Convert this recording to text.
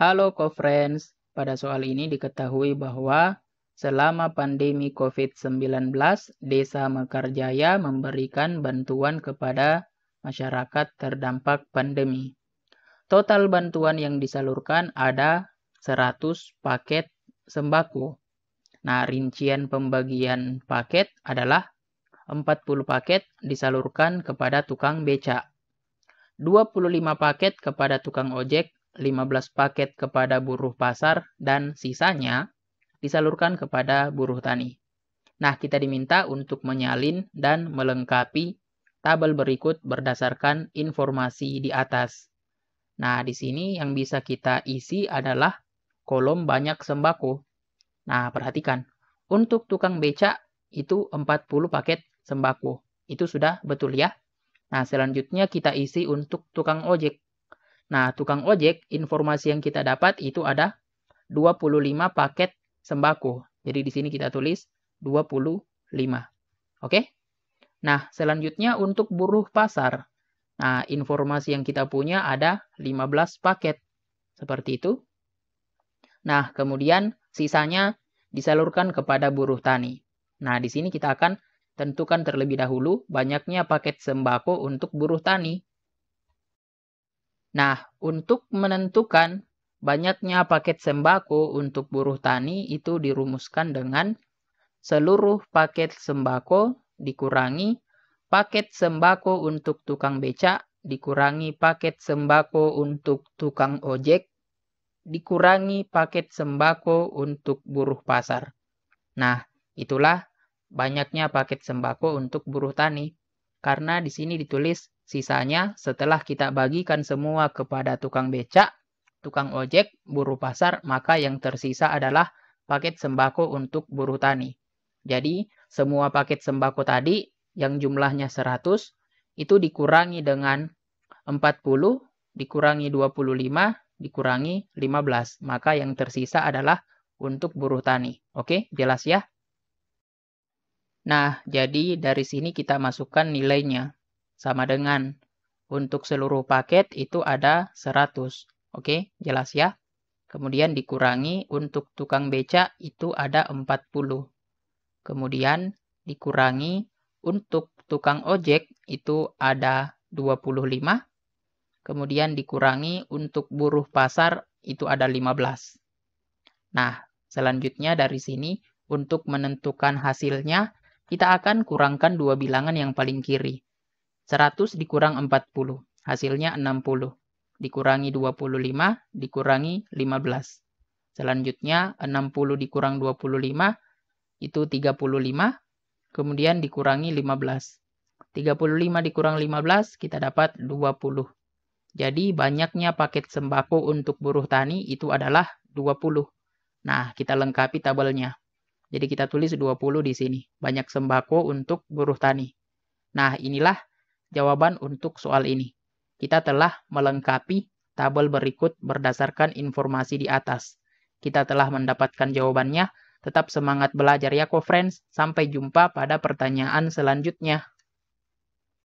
Halo co-friends, pada soal ini diketahui bahwa selama pandemi COVID-19, Desa Mekarjaya memberikan bantuan kepada masyarakat terdampak pandemi. Total bantuan yang disalurkan ada 100 paket sembako. Nah, rincian pembagian paket adalah 40 paket disalurkan kepada tukang becak, 25 paket kepada tukang ojek, 15 paket kepada buruh pasar, dan sisanya disalurkan kepada buruh tani. Nah, kita diminta untuk menyalin dan melengkapi tabel berikut berdasarkan informasi di atas. Nah, di sini yang bisa kita isi adalah kolom banyak sembako. Nah, perhatikan. Untuk tukang becak itu 40 paket sembako. Itu sudah betul ya? Nah, selanjutnya kita isi untuk tukang ojek. Nah, tukang ojek, informasi yang kita dapat itu ada 25 paket sembako. Jadi di sini kita tulis 25. Oke? Nah, selanjutnya untuk buruh pasar. Nah, informasi yang kita punya ada 15 paket. Seperti itu. Nah, kemudian sisanya disalurkan kepada buruh tani. Nah, di sini kita akan tentukan terlebih dahulu banyaknya paket sembako untuk buruh tani. Nah, untuk menentukan banyaknya paket sembako untuk buruh tani itu dirumuskan dengan seluruh paket sembako dikurangi paket sembako untuk tukang becak dikurangi paket sembako untuk tukang ojek dikurangi paket sembako untuk buruh pasar. Nah, itulah banyaknya paket sembako untuk buruh tani. Karena di sini ditulis Sisanya setelah kita bagikan semua kepada tukang becak, tukang ojek, buruh pasar, maka yang tersisa adalah paket sembako untuk buruh tani. Jadi, semua paket sembako tadi yang jumlahnya 100 itu dikurangi dengan 40, dikurangi 25, dikurangi 15. Maka yang tersisa adalah untuk buruh tani. Oke, jelas ya? Nah, jadi dari sini kita masukkan nilainya sama dengan untuk seluruh paket itu ada 100. Oke, jelas ya? Kemudian dikurangi untuk tukang beca itu ada 40. Kemudian dikurangi untuk tukang ojek itu ada 25. Kemudian dikurangi untuk buruh pasar itu ada 15. Nah, selanjutnya dari sini untuk menentukan hasilnya kita akan kurangkan dua bilangan yang paling kiri 100 dikurang 40, hasilnya 60. Dikurangi 25, dikurangi 15. Selanjutnya 60 dikurang 25, itu 35, kemudian dikurangi 15. 35 dikurang 15, kita dapat 20. Jadi banyaknya paket sembako untuk buruh tani itu adalah 20. Nah, kita lengkapi tabelnya. Jadi kita tulis 20 di sini, banyak sembako untuk buruh tani. Nah, inilah jawaban untuk soal ini. Kita telah melengkapi tabel berikut berdasarkan informasi di atas. Kita telah mendapatkan jawabannya. Tetap semangat belajar ya, co-friends. Sampai jumpa pada pertanyaan selanjutnya.